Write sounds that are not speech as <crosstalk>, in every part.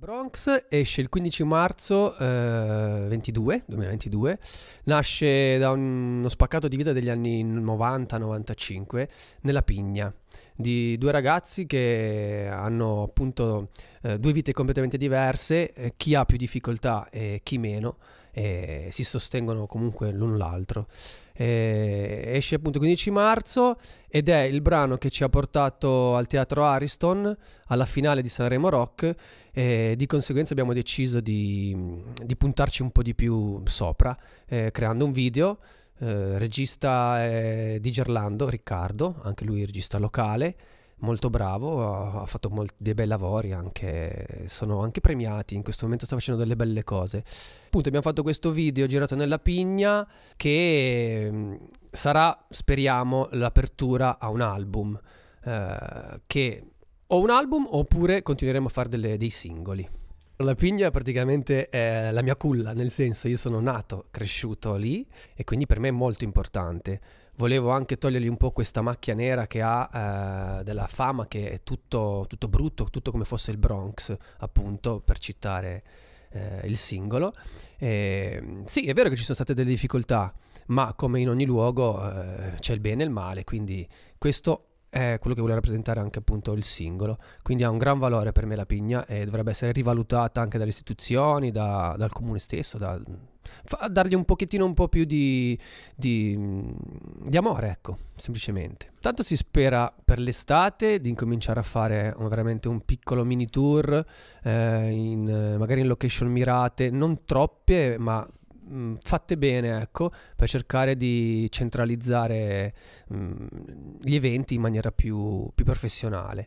Bronx esce il 15 marzo eh, 22, 2022, nasce da un, uno spaccato di vita degli anni 90-95 nella Pigna di due ragazzi che hanno appunto eh, due vite completamente diverse, eh, chi ha più difficoltà e chi meno e si sostengono comunque l'un l'altro. E esce appunto il 15 marzo ed è il brano che ci ha portato al teatro Ariston alla finale di Sanremo Rock e di conseguenza abbiamo deciso di, di puntarci un po' di più sopra eh, creando un video. Eh, regista eh, di Gerlando, Riccardo, anche lui regista locale molto bravo, ha fatto molti, dei bei lavori, anche, sono anche premiati, in questo momento sta facendo delle belle cose. Appunto abbiamo fatto questo video girato nella Pigna che mm, sarà, speriamo, l'apertura a un album, eh, che o un album oppure continueremo a fare delle, dei singoli. La Pigna praticamente è la mia culla, nel senso io sono nato, cresciuto lì e quindi per me è molto importante volevo anche togliergli un po' questa macchia nera che ha eh, della fama che è tutto, tutto, brutto, tutto come fosse il Bronx, appunto, per citare eh, il singolo. E, ehm, sì, è vero che ci sono state delle difficoltà, ma come in ogni luogo eh, c'è il bene e il male, quindi questo è quello che vuole rappresentare anche appunto il singolo. Quindi ha un gran valore per me la pigna e dovrebbe essere rivalutata anche dalle istituzioni, da, dal comune stesso, da, fa, dargli un pochettino un po' più di, di, di, amore, ecco, semplicemente. Tanto si spera per l'estate di incominciare a fare un, veramente un piccolo mini tour, eh, in, magari in location mirate, non troppe, ma mh, mm, fatte bene, ecco, per cercare di centralizzare mh, mm, gli eventi in maniera più, più professionale.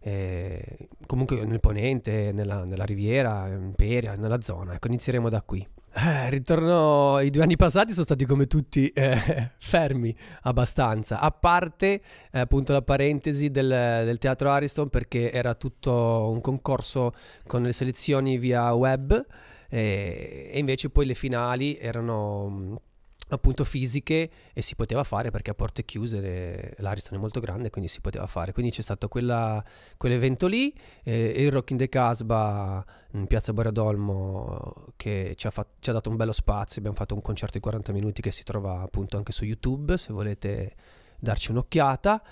E comunque nel Ponente, nella, nella Riviera, in Peria, nella zona, ecco, inizieremo da qui. Eh, ritorno, i due anni passati sono stati come tutti eh, <laughs> fermi abbastanza, a parte eh, appunto la parentesi del, del, teatro Ariston perché era tutto un concorso con le selezioni via web e, eh, e invece poi le finali erano appunto fisiche e si poteva fare perché a porte chiuse l'Ariston è molto grande quindi si poteva fare quindi c'è stato quell'evento lì eh, il Rock in the Casbah in piazza Baradolmo che ci ha, ci ha, dato un bello spazio abbiamo fatto un concerto di 40 minuti che si trova appunto anche su YouTube se volete darci un'occhiata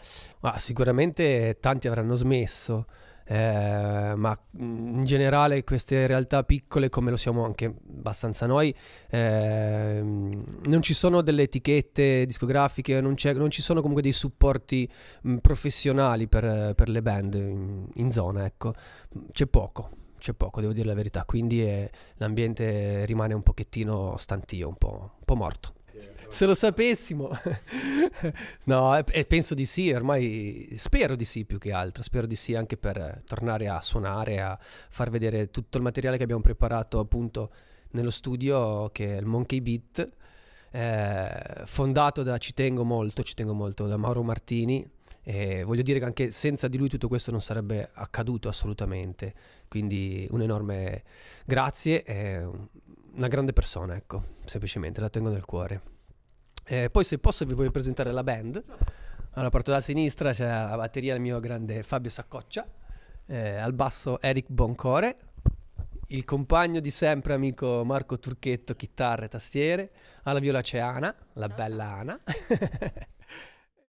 ma sicuramente tanti avranno smesso eh, ma mm, in generale queste realtà piccole, come lo siamo anche abbastanza noi, eh, non ci sono delle etichette discografiche, non, non ci sono comunque dei supporti mm, professionali per, per, le band in, in zona, ecco, c'è poco c'è poco, devo dire la verità, quindi eh, l'ambiente rimane un pochettino stantio, un po', un po morto. Se lo sapessimo, <laughs> no, penso di sì, ormai spero di sì più che altro, spero di sì anche per tornare a suonare, a far vedere tutto il materiale che abbiamo preparato appunto nello studio che è il Monkey Beat, eh, fondato da, ci tengo molto, ci tengo molto, da Mauro Martini, e voglio dire che anche senza di lui tutto questo non sarebbe accaduto assolutamente. Quindi un enorme grazie. E una grande persona, ecco, semplicemente, la tengo nel cuore. Eh, poi se posso vi voglio presentare la band. Alla parte della sinistra c'è la batteria del mio grande Fabio Saccoccia, eh, al basso Eric Boncore, il compagno di sempre amico Marco Turchetto, chitarre e tastiere, alla viola c'è Ana, la bella Ana. <laughs>